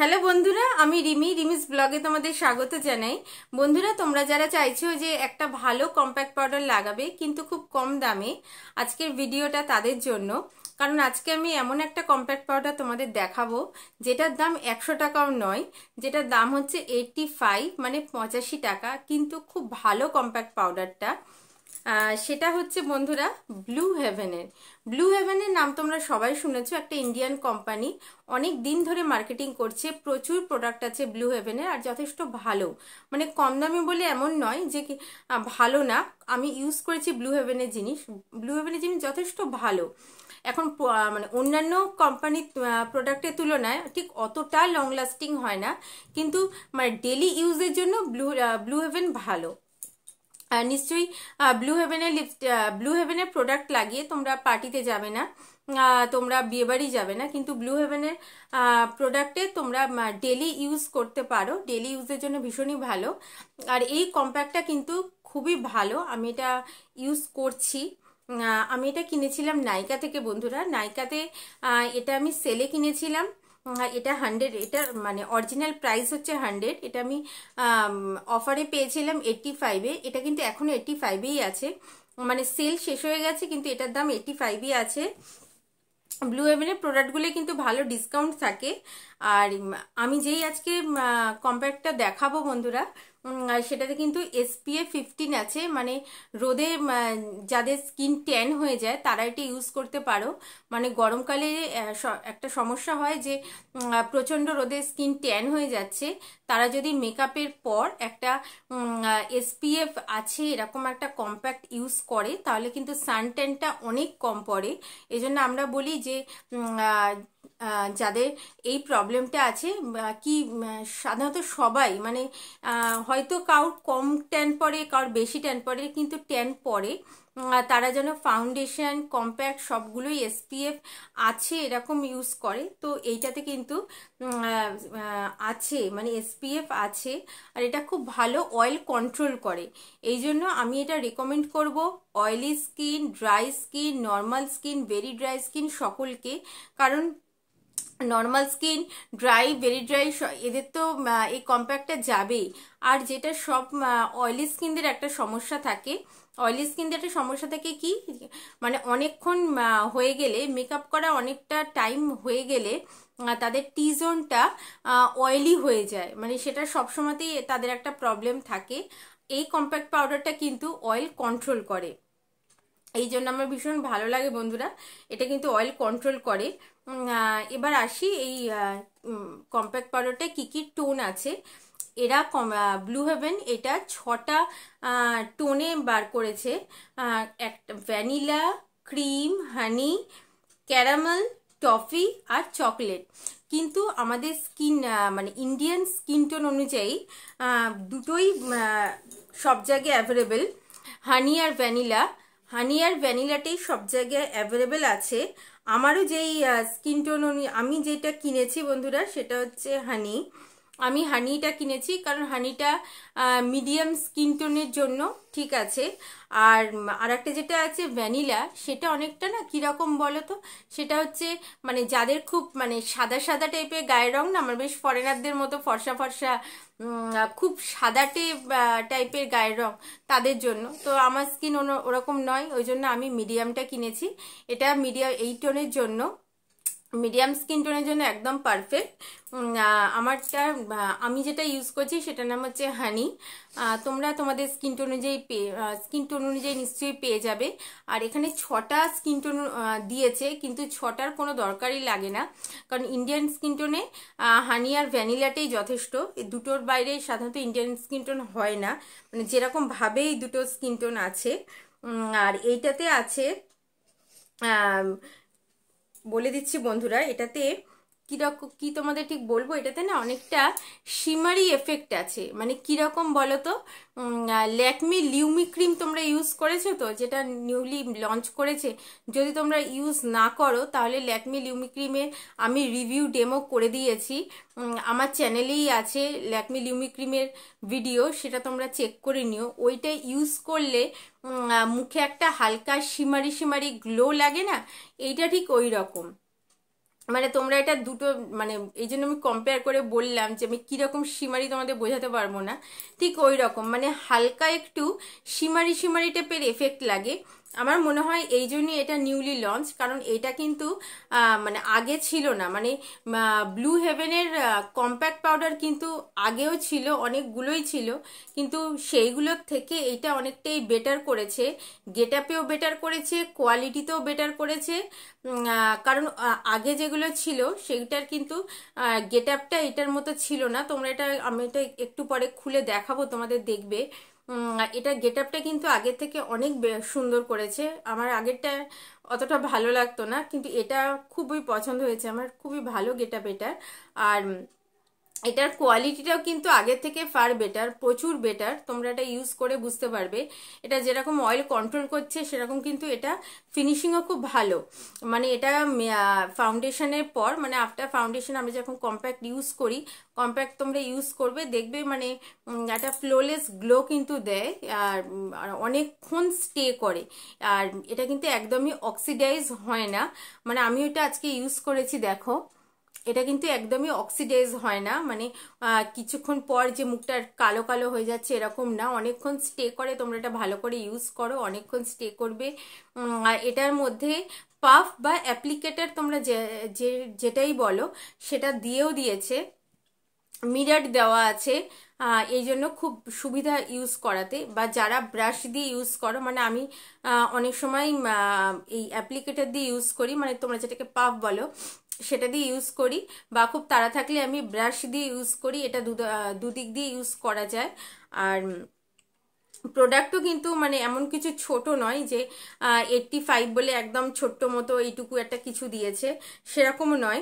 hello বন্ধুরা আমি রিমি রিমিস ব্লগে তোমাদের স্বাগত জানাই বন্ধুরা তোমরা যারা চাইছো যে একটা ভালো কম্প্যাক্ট পাউডার লাগাবে কিন্তু খুব কম দামে আজকের ভিডিওটা তাদের জন্য কারণ আজকে আমি এমন একটা কম্প্যাক্ট পাউডার তোমাদের দেখাবো যেটার দাম একশো টাকাও নয় যেটার দাম হচ্ছে এইটটি ফাইভ মানে পঁচাশি টাকা কিন্তু খুব ভালো কম্প্যাক্ট পাউডারটা সেটা হচ্ছে বন্ধুরা ব্লু হেভেনের ব্লু হেভেনের নাম তোমরা সবাই শুনেছো একটা ইন্ডিয়ান কোম্পানি অনেক দিন ধরে মার্কেটিং করছে প্রচুর প্রোডাক্ট আছে ব্লু হেভেনের আর যথেষ্ট ভালো মানে কম দামে বলে এমন নয় যে ভালো না আমি ইউজ করেছি ব্লু হেভেনের জিনিস ব্লু হেভেনের জিনিস যথেষ্ট ভালো এখন মানে অন্যান্য কোম্পানির প্রোডাক্টের তুলনায় ঠিক অতটা লং লাস্টিং হয় না কিন্তু মানে ডেলি ইউজের জন্য ব্লু ব্লু হেভেন ভালো আর নিশ্চয়ই ব্লু হেভেনের লিপ ব্লু হেভেনের প্রোডাক্ট লাগিয়ে তোমরা পার্টিতে যাবে না তোমরা বিয়েবাড়ি যাবে না কিন্তু ব্লু হেভেনের প্রোডাক্টে তোমরা ডেলি ইউজ করতে পারো ডেলি ইউজের জন্য ভীষণই ভালো আর এই কম্প্যাক্টটা কিন্তু খুবই ভালো আমি এটা ইউজ করছি আমি এটা কিনেছিলাম নাইকা থেকে বন্ধুরা নাইকাতে এটা আমি সেলে কিনেছিলাম হ্যাঁ, এটা হান্ড্রেড এটা মানে অরিজিনাল প্রাইস হচ্ছে হান্ড্রেড এটা আমি অফারে পেয়েছিলাম এইটটি ফাইভে এটা কিন্তু এখনও এইটটি ফাইভেই আছে মানে সেল শেষ হয়ে গেছে কিন্তু এটার দাম এইটটি ফাইভই আছে ব্লু হেভেনের প্রোডাক্টগুলো কিন্তু ভালো ডিসকাউন্ট থাকে আর আমি যেই আজকে কম্প্যাক্টটা দেখাবো বন্ধুরা সেটাতে কিন্তু এসপিএ ফিফটিন আছে মানে রোদে যাদের স্কিন ট্যান হয়ে যায় তারা এটি ইউজ করতে পারো মানে গরমকালে একটা সমস্যা হয় যে প্রচণ্ড রোদে স্কিন ট্যান হয়ে যাচ্ছে তারা যদি মেকআপের পর একটা এসপিএফ আছে এরকম একটা কম্প্যাক্ট ইউজ করে তাহলে কিন্তু সান ট্যানটা অনেক কম পড়ে এজন্য আমরা বলি যে যাদের এই প্রবলেমটা আছে কি সাধারণত সবাই মানে হয়তো কারোর কম ট্যান পরে কারোর বেশি ট্যান পরে কিন্তু ট্যান পরে তারা যেন ফাউন্ডেশন কম্প্যাক্ট সবগুলোই এসপিএফ আছে এরকম ইউজ করে তো এইটাতে কিন্তু আছে মানে এসপিএফ আছে আর এটা খুব ভালো অয়েল কন্ট্রোল করে এই জন্য আমি এটা রেকমেন্ড করব oily skin dry skin normal skin very dry skin সকলকে কারণ normal skin dry very dry এদের তো এই কম্প্যাক্টটা যাবেই আর যেটা সব অয়েলি স্কিনদের একটা সমস্যা থাকে অয়েলি স্কিনদের একটা সমস্যা থাকে কি মানে অনেকক্ষণ হয়ে গেলে মেকআপ করা অনেকটা টাইম হয়ে গেলে তাদের টি জোনটা অয়েলি হয়ে যায় মানে সেটা সবসময়তেই তাদের একটা প্রবলেম থাকে এই কম্প্যাক্ট পাউডারটা কিন্তু অয়েল কন্ট্রোল করে এই জন্য আমার ভীষণ ভালো লাগে বন্ধুরা এটা কিন্তু অয়েল কন্ট্রোল করে এবার আসি এই কম্প্যাক্ট পাউডারটা কী কী টোন আছে এরা ব্লু হেভেন এটা ছটা টোনে বার করেছে একটা vanilla cream honey caramel toffee আর চকলেট কিন্তু আমাদের স্কিন মানে ইন্ডিয়ান স্কিন টোন অনুযায়ী দুটোই সব জায়গায় অ্যাভেলেবেল হানি আর ভ্যানিলা হানি আর ভ্যানিলাটাই সব জায়গায় অ্যাভেলেবেল আছে আমারও যেই স্কিন টোন আমি যেটা কিনেছি বন্ধুরা সেটা হচ্ছে হানি আমি হানিটা কিনেছি কারণ হানিটা মিডিয়াম স্কিন টোনের জন্য ঠিক আছে আর আরেকটা যেটা আছে ভ্যানিলা সেটা অনেকটা না কীরকম বলো তো সেটা হচ্ছে মানে যাদের খুব মানে সাদা সাদা টাইপের গায়ের রং না আমার বেশ ফরেনারদের মতো ফর্সা ফর্সা খুব সাদাটে টাইপের গায়ের রং তাদের জন্য তো আমার স্কিন ওরকম নয় ওই জন্য আমি মিডিয়ামটা কিনেছি এটা মিডিয়াম এই টোনের জন্য মিডিয়াম স্কিন টোনের জন্য একদম পারফেক্ট আমারটা আমি যেটা ইউজ করছি সেটার নাম হচ্ছে হানি তোমরা তোমাদের স্কিন টোন অনুযায়ী পেয়ে স্কিন টোন অনুযায়ী নিশ্চয়ই পেয়ে যাবে আর এখানে ছটা স্কিন টোন দিয়েছে কিন্তু ছটার কোনো দরকারই লাগে না কারণ ইন্ডিয়ান স্কিন টোনে হানি আর ভ্যানিলাটাই যথেষ্ট দুটোর বাইরে সাধারণত ইন্ডিয়ান স্কিন টোন হয় না মানে যেরকমভাবেই দুটো স্কিন টোন আছে আর এইটাতে আছে বলে দিচ্ছি বন্ধুরা এটাতে কীরকম কী তোমাদের ঠিক বলবো এটাতে না অনেকটা শিমারি এফেক্ট আছে মানে কীরকম বলো তো ল্যাকমি লিউমি ক্রিম তোমরা ইউজ করেছো তো যেটা নিউলি লঞ্চ করেছে যদি তোমরা ইউজ না করো তাহলে ল্যাকমি লিউমি ক্রিমের আমি রিভিউ ডেমো করে দিয়েছি আমার চ্যানেলেই আছে ল্যাকমি লিউমি ক্রিমের ভিডিও সেটা তোমরা চেক করে নিও ওইটা ইউজ করলে মুখে একটা হালকা শিমারি শিমারি গ্লো লাগে না এইটা ঠিক ওই রকম মানে তোমরা এটা দুটো মানে এই জন্য আমি কম্পেয়ার করে বললাম যে আমি কীরকম সিমারি তোমাদের বোঝাতে পারবো না ঠিক ওই রকম মানে হালকা একটু সিমারি সিমারিটা পের এফেক্ট লাগে আমার মনে হয় এই জন্যই এটা নিউলি লঞ্চ কারণ এটা কিন্তু মানে আগে ছিল না মানে ব্লু হেভেনের কম্প্যাক্ট পাউডার কিন্তু আগেও ছিল অনেকগুলোই ছিল কিন্তু সেইগুলোর থেকে এটা অনেকটাই বেটার করেছে গেট আপেও বেটার করেছে কোয়ালিটিতেও বেটার করেছে কারণ আগে যেগুলো ছিল সেইটার কিন্তু গেট আপটা এটার মতো ছিল না তোমরা এটা আমি এটা একটু পরে খুলে দেখাবো তোমাদের দেখবে এটা গেট আপটা কিন্তু আগের থেকে অনেক সুন্দর করেছে আমার আগেরটা অতটা ভালো লাগতো না কিন্তু এটা খুবই পছন্দ হয়েছে আমার খুবই ভালো গেট আপ এটা আর এটার কোয়ালিটিটাও কিন্তু আগের থেকে ফার বেটার প্রচুর বেটার তোমরা এটা ইউজ করে বুঝতে পারবে এটা যেরকম অয়েল কন্ট্রোল করছে সেরকম কিন্তু এটা ফিনিশিংও খুব ভালো মানে এটা ফাউন্ডেশনের পর মানে আফটার ফাউন্ডেশন আমরা যখন কম্প্যাক্ট ইউজ করি কম্প্যাক্ট তোমরা ইউজ করবে দেখবে মানে একটা ফ্লোলেস গ্লো কিন্তু দেয় আর অনেকক্ষণ স্টে করে আর এটা কিন্তু একদমই অক্সিডাইজ হয় না মানে আমি ওটা আজকে ইউজ করেছি দেখো এটা কিন্তু একদমই অক্সিডাইজ হয় না মানে কিছুক্ষণ পর যে মুখটা কালো কালো হয়ে যাচ্ছে এরকম না অনেকক্ষণ স্টে করে তোমরা এটা ভালো করে ইউজ করো অনেকক্ষণ স্টে করবে আর এটার মধ্যে পাফ বা অ্যাপ্লিকেটার তোমরা যে যেটাই বলো সেটা দিয়েও দিয়েছে মিরার দেওয়া আছে এই জন্য খুব সুবিধা ইউজ করাতে বা যারা ব্রাশ দিয়ে ইউজ করো মানে আমি অনেক সময় এই অ্যাপ্লিকেটার দিয়ে ইউজ করি মানে তোমরা যেটাকে পাফ বলো সেটা দিয়ে ইউজ করি বা খুব তাড়া থাকলে আমি ব্রাশ দিয়ে ইউজ করি এটা দুদিক দিয়ে ইউজ করা যায় আর প্রোডাক্টও কিন্তু মানে এমন কিছু ছোট নয় যে এইটটি ফাইভ বলে একদম ছোট্ট মতো এইটুকু একটা কিছু দিয়েছে সেরকমও নয়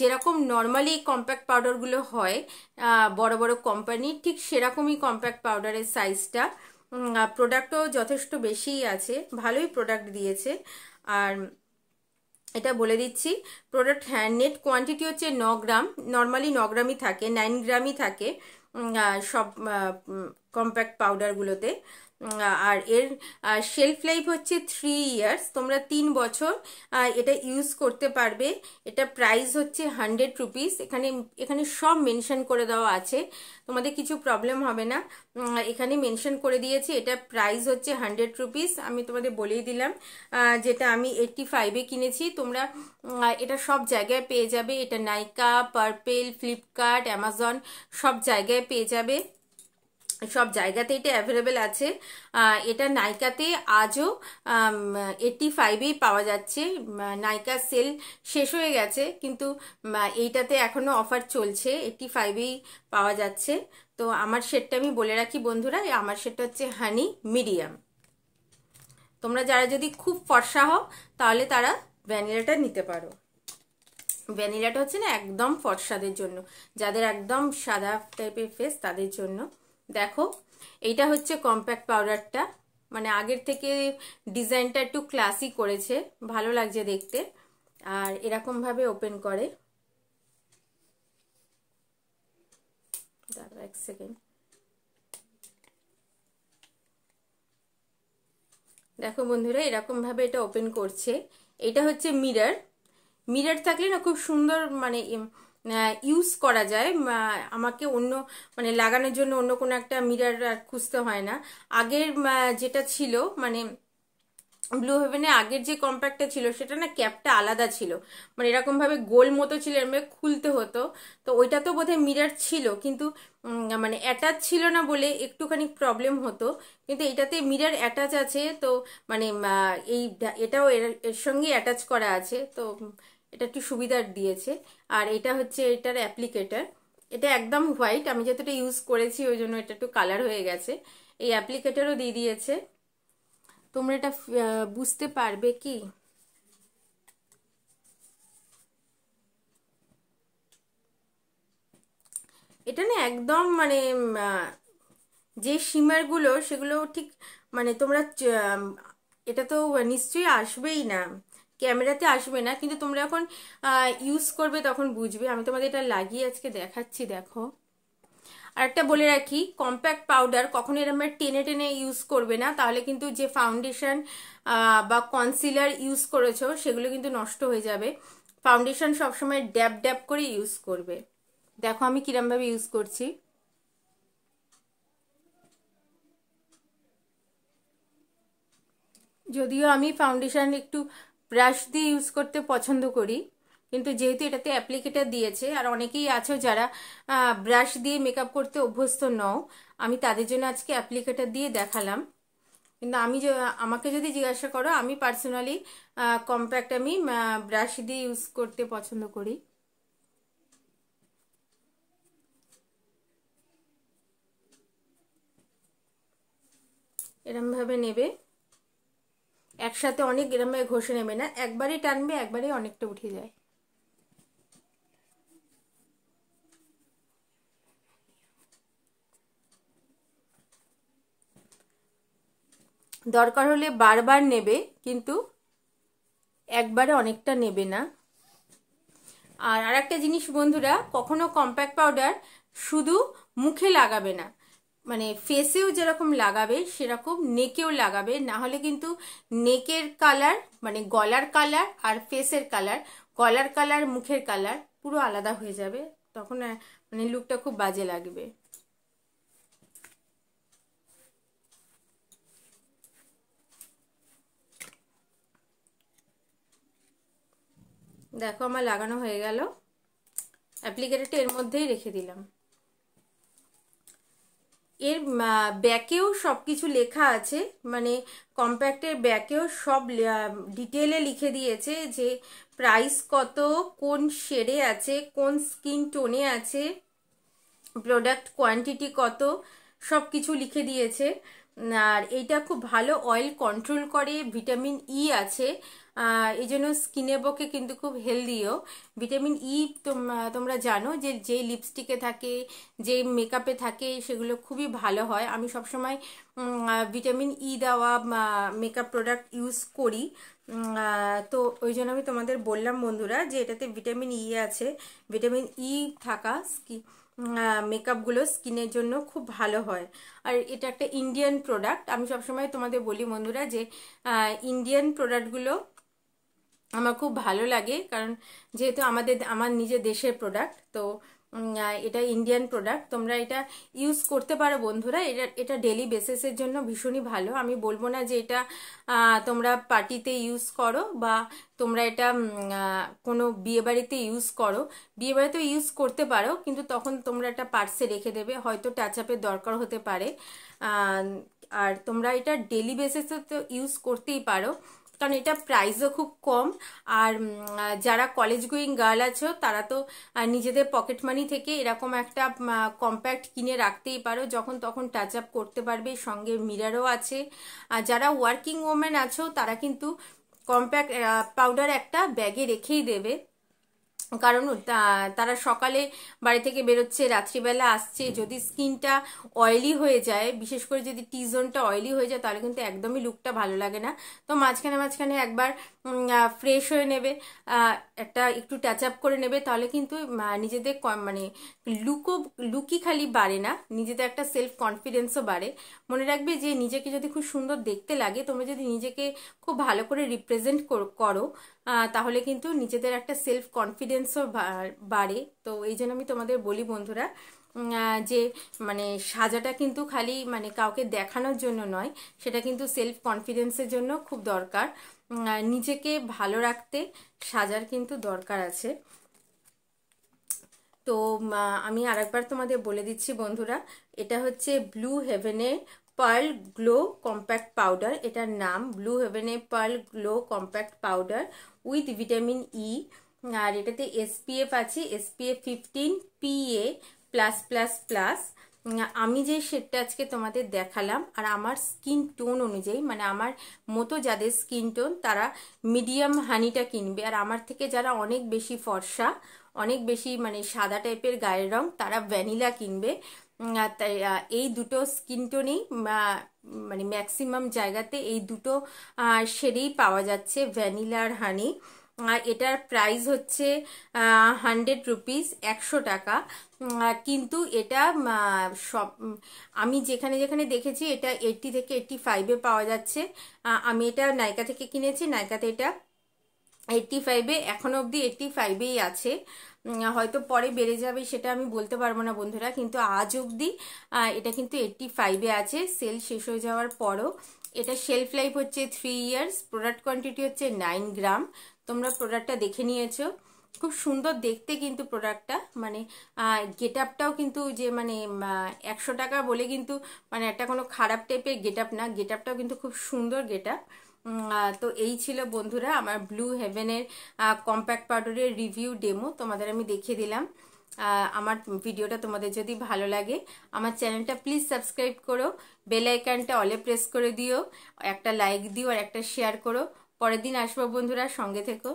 যেরকম নর্মালি কম্প্যাক্ট পাউডারগুলো হয় বড় বড় কোম্পানির ঠিক সেরকমই কম্প্যাক্ট পাউডারের সাইজটা প্রোডাক্টও যথেষ্ট বেশিই আছে ভালোই প্রোডাক্ট দিয়েছে আর এটা বলে দিচ্ছি প্রোডাক্ট হ্যান্ড নেট কোয়ান্টিটি হচ্ছে ন গ্রাম নর্মালি ন গ্রামই থাকে নাইন গ্রামই থাকে সব কম্প্যাক্ট পাউডারগুলোতে আর এর শেলফ লাইফ হচ্ছে থ্রি ইয়ার্স তোমরা তিন বছর এটা ইউজ করতে পারবে এটা প্রাইস হচ্ছে হান্ড্রেড রুপিস এখানে এখানে সব মেনশন করে দেওয়া আছে তোমাদের কিছু প্রবলেম হবে না এখানে মেনশন করে দিয়েছে এটা প্রাইস হচ্ছে হান্ড্রেড রুপিস আমি তোমাদের বলেই দিলাম যেটা আমি এইটটি ফাইভে কিনেছি তোমরা এটা সব জায়গায় পেয়ে যাবে এটা নাইকা পার্পেল ফ্লিপকার্ট অ্যামাজন সব জায়গায় পেয়ে যাবে সব জায়গাতে এটা অ্যাভেলেবেল আছে এটা নাইকাতে আজও এইটটি ফাইভেই পাওয়া যাচ্ছে নাইকা সেল শেষ হয়ে গেছে কিন্তু এইটাতে এখনও অফার চলছে এইটটি ফাইভেই পাওয়া যাচ্ছে তো আমার সেটটা আমি বলে রাখি বন্ধুরা আমার সেটটা হচ্ছে হানি মিডিয়াম তোমরা যারা যদি খুব ফর্সা হও তাহলে তারা ভ্যানিলাটা নিতে পারো ভ্যানিলাটা হচ্ছে না একদম ফর্সাদের জন্য যাদের একদম সাদা টাইপের ফেস তাদের জন্য দেখো এইটা হচ্ছে কম্প্যাক্ট পাউডারটা মানে আগের থেকে ডিজাইনটা একটু ক্লাসি করেছে ভালো লাগছে দেখতে আর এরকমভাবে ওপেন করে এক সেকেন্ড দেখো বন্ধুরা এরকমভাবে এটা ওপেন করছে এটা হচ্ছে মিরার মিরার থাকলে না খুব সুন্দর মানে ইউজ করা যায় আমাকে অন্য মানে লাগানোর জন্য অন্য কোনো একটা মিরার আর খুঁজতে হয় না আগের যেটা ছিল মানে ব্লু হেভেনে আগের যে কম্প্যাক্টটা ছিল সেটা না ক্যাপটা আলাদা ছিল মানে এরকমভাবে গোল মতো ছিল এরমে খুলতে হতো তো ওইটা তো বোধহয় মিরার ছিল কিন্তু মানে অ্যাটাচ ছিল না বলে একটুখানি প্রবলেম হতো কিন্তু এটাতে মিরার অ্যাটাচ আছে তো মানে এই এটাও এর সঙ্গে অ্যাটাচ করা আছে তো এটা একটু সুবিধার দিয়েছে আর এটা হচ্ছে এটার অ্যাপ্লিকেটার এটা একদম হোয়াইট আমি যতটা ইউজ করেছি ওই জন্য এটা একটু কালার হয়ে গেছে এই অ্যাপ্লিকেটারও দিয়ে দিয়েছে তোমরা এটা বুঝতে পারবে কি এটা না একদম মানে যে সিমারগুলো সেগুলো ঠিক মানে তোমরা এটা তো নিশ্চয়ই আসবেই না ক্যামেরাতে আসবে না কিন্তু তোমরা এখন ইউজ করবে তখন বুঝবে আমি তোমাদের এটা লাগিয়ে আজকে দেখাচ্ছি দেখো আর একটা বলে রাখি কম্প্যাক্ট পাউডার কখনো এরম টেনে টেনে ইউজ করবে না তাহলে কিন্তু যে ফাউন্ডেশন বা কনসিলার ইউজ করেছো সেগুলো কিন্তু নষ্ট হয়ে যাবে ফাউন্ডেশন সবসময় ড্যাব ড্যাব করে ইউজ করবে দেখো আমি কিরমভাবে ইউজ করছি যদিও আমি ফাউন্ডেশন একটু ব্রাশ দিয়ে ইউজ করতে পছন্দ করি কিন্তু যেহেতু এটাতে অ্যাপ্লিকেটার দিয়েছে আর অনেকেই আছে যারা ব্রাশ দিয়ে মেকআপ করতে অভ্যস্ত নও আমি তাদের জন্য আজকে অ্যাপ্লিকেটার দিয়ে দেখালাম কিন্তু আমি আমাকে যদি জিজ্ঞাসা করো আমি পার্সোনালি কম্প্যাক্ট আমি ব্রাশ দিয়ে ইউজ করতে পছন্দ করি এরমভাবে নেবে একসাথে অনেক গ্রামে ঘষে নেবে না একবারে টানবে একবারে অনেকটা উঠে যায় দরকার হলে বারবার নেবে কিন্তু একবারে অনেকটা নেবে না আর আর একটা জিনিস বন্ধুরা কখনো কম্প্যাক্ট পাউডার শুধু মুখে লাগাবে না মানে ফেসেও যেরকম লাগাবে সেরকম নেকেও লাগাবে না হলে কিন্তু নেকের কালার মানে গলার কালার আর ফেসের কালার গলার কালার মুখের কালার পুরো আলাদা হয়ে যাবে তখন মানে লুকটা খুব বাজে লাগবে দেখো আমার লাগানো হয়ে গেল অ্যাপ্লিকেটারটা এর মধ্যেই রেখে দিলাম এর ব্যাকেও সব কিছু লেখা আছে মানে কম্প্যাক্টের ব্যাকেও সব ডিটেলে লিখে দিয়েছে যে প্রাইস কত কোন শেডে আছে কোন স্কিন টোনে আছে প্রোডাক্ট কোয়ান্টিটি কত সব কিছু লিখে দিয়েছে আর এইটা খুব ভালো অয়েল কন্ট্রোল করে ভিটামিন ই e আছে এই জন্য স্কিনের পক্ষে কিন্তু খুব হেলদিও ভিটামিন ই তোমরা জানো যে যেই লিপস্টিকে থাকে যে মেকআপে থাকে সেগুলো খুবই ভালো হয় আমি সবসময় ভিটামিন ই e দেওয়া মেকআপ প্রোডাক্ট ইউজ করি তো ওই জন্য আমি তোমাদের বললাম বন্ধুরা যে এটাতে ভিটামিন ই e আছে ভিটামিন ই e থাকা স্কিন মেকআপগুলো স্কিনের জন্য খুব ভালো হয় আর এটা একটা ইন্ডিয়ান প্রোডাক্ট আমি সবসময় তোমাদের বলি বন্ধুরা যে ইন্ডিয়ান প্রোডাক্টগুলো আমার খুব ভালো লাগে কারণ যেহেতু আমাদের আমার নিজের দেশের প্রোডাক্ট তো এটা ইন্ডিয়ান প্রোডাক্ট তোমরা এটা ইউজ করতে পারো বন্ধুরা এটা এটা ডেলি বেসিসের জন্য ভীষণই ভালো আমি বলবো না যে এটা তোমরা পার্টিতে ইউজ করো বা তোমরা এটা কোনো বিয়েবাড়িতে ইউজ করো বিয়েবাড়িতে ইউজ করতে পারো কিন্তু তখন তোমরা এটা পার্সে রেখে দেবে হয়তো টাচ আপের দরকার হতে পারে আর তোমরা এটা ডেলি বেসিসে তো ইউজ করতেই পারো কারণ এটা প্রাইসও খুব কম আর যারা কলেজ গোয়িং গার্ল আছো তারা তো নিজেদের পকেট মানি থেকে এরকম একটা কম্প্যাক্ট কিনে রাখতেই পারো যখন তখন টাচ আপ করতে পারবে সঙ্গে মিরারও আছে আর যারা ওয়ার্কিং ওম্যান আছো তারা কিন্তু কম্প্যাক্ট পাউডার একটা ব্যাগে রেখেই দেবে কারণ তারা সকালে বাড়ি থেকে বেরোচ্ছে রাত্রিবেলা আসছে যদি স্কিনটা অয়েলি হয়ে যায় বিশেষ করে যদি টিজনটা অয়েলি হয়ে যায় তাহলে কিন্তু একদমই লুকটা ভালো লাগে না তো মাঝখানে মাঝখানে একবার ফ্রেশ হয়ে নেবে একটা একটু টাচ আপ করে নেবে তাহলে কিন্তু নিজেদের মানে লুকও লুকই খালি বাড়ে না নিজেদের একটা সেলফ কনফিডেন্সও বাড়ে মনে রাখবে যে নিজেকে যদি খুব সুন্দর দেখতে লাগে তোমরা যদি নিজেকে খুব ভালো করে রিপ্রেজেন্ট করো তাহলে কিন্তু নিজেদের একটা সেলফ কনফিডেন্সও বাড়ে তো এই জন্য আমি তোমাদের বলি বন্ধুরা যে মানে সাজাটা কিন্তু খালি মানে কাউকে দেখানোর জন্য নয় সেটা কিন্তু সেলফ কনফিডেন্সের জন্য খুব দরকার নিজেকে ভালো রাখতে সাজার কিন্তু দরকার আছে তো আমি আরেকবার তোমাদের বলে দিচ্ছি বন্ধুরা এটা হচ্ছে ব্লু হেভেনের পার্ল গ্লো কম্প্যাক্ট পাউডার এটার নাম ব্লু হেভেনে pearl glow compact powder with vitamin E আর এটাতে এসপিএফ আছে SPF fifteen PA plus plus plus আমি যে শেডটা আজকে তোমাদের দেখালাম আর আমার স্কিন টোন অনুযায়ী মানে আমার মতো যাদের স্কিন টোন তারা মিডিয়াম হানিটা কিনবে আর আমার থেকে যারা অনেক বেশি ফর্সা অনেক বেশি মানে সাদা টাইপের গায়ের রং তারা ভ্যানিলা কিনবে তাই এই দুটো স্কিন টোনেই মানে ম্যাক্সিমাম জায়গাতে এই দুটো শেডেই পাওয়া যাচ্ছে ভ্যানিলা আর হানি আর এটার প্রাইস হচ্ছে হান্ড্রেড রুপিস একশো টাকা কিন্তু এটা সব আমি যেখানে যেখানে দেখেছি এটা এইটটি থেকে এইটটি ফাইভে পাওয়া যাচ্ছে আমি এটা নায়িকা থেকে কিনেছি নায়িকাতে এটা এইটটি ফাইভে এখনও অবধি এইটটি ফাইভেই আছে হয়তো পরে বেড়ে যাবে সেটা আমি বলতে পারবো না বন্ধুরা কিন্তু আজ অবধি এটা কিন্তু এইটটি ফাইভে আছে সেল শেষ হয়ে যাওয়ার পরও এটা শেলফ লাইফ হচ্ছে থ্রি ইয়ার্স প্রোডাক্ট কোয়ান্টিটি হচ্ছে নাইন গ্রাম তোমরা প্রোডাক্টটা দেখে নিয়েছো খুব সুন্দর দেখতে কিন্তু প্রোডাক্টটা মানে গেট আপটাও কিন্তু যে মানে একশো টাকা বলে কিন্তু মানে একটা কোনো খারাপ টাইপের গেট আপ না গেট আপটাও কিন্তু খুব সুন্দর গেট আপ তো এই ছিল বন্ধুরা আমার ব্লু হেভেনের কম্প্যাক্ট পাউডারের রিভিউ ডেমো তোমাদের আমি দেখিয়ে দিলাম আমার ভিডিওটা তোমাদের যদি ভালো লাগে আমার চ্যানেলটা প্লিজ সাবস্ক্রাইব করো বেল আইকনটা অলে প্রেস করে দিও একটা লাইক দিও আর একটা শেয়ার করো পরের দিন আসবো বন্ধুরা সঙ্গে থেকো